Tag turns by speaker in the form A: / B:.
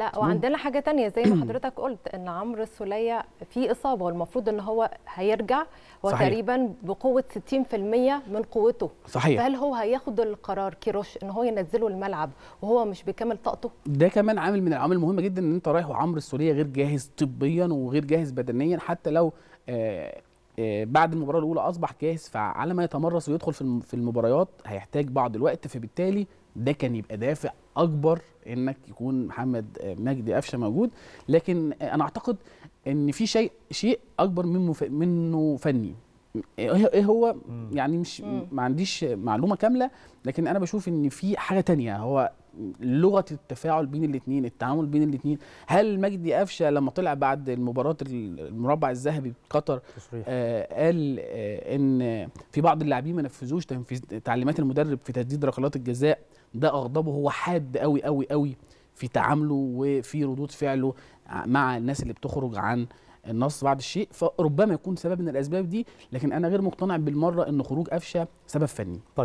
A: لا وعندنا حاجه تانية زي ما حضرتك قلت ان عمرو السوليه في اصابه والمفروض ان هو هيرجع وتقريبا صحيح. بقوه 60% من قوته صحيح فهل هو هياخد القرار كيروش ان هو ينزله الملعب وهو مش بكامل طاقته
B: ده كمان عامل من العوامل المهمه جدا ان انت رايح وعمرو السوليه غير جاهز طبيا وغير جاهز بدنيا حتى لو آه آه، بعد المباراه الاولى اصبح جاهز فعلى ما يتمرس ويدخل في المباريات هيحتاج بعض الوقت فبالتالي ده كان يبقى دافع اكبر انك يكون محمد آه، مجدي قفشه موجود لكن آه، انا اعتقد ان في شيء شيء اكبر منه منه فني ايه, إيه،, إيه هو يعني مش ما عنديش معلومه كامله لكن انا بشوف ان في حاجه تانية هو لغه التفاعل بين الاثنين التعامل بين الاثنين هل مجدي قفشه لما طلع بعد المباراه المربع الذهبي قطر آه قال آه ان في بعض اللاعبين ما نفذوش تعليمات المدرب في تسديد ركلات الجزاء ده اغضبه هو حاد قوي قوي قوي في تعامله وفي ردود فعله مع الناس اللي بتخرج عن النص بعد الشيء فربما يكون سبب من الاسباب دي لكن انا غير مقتنع بالمره ان خروج قفشه سبب فني طيب.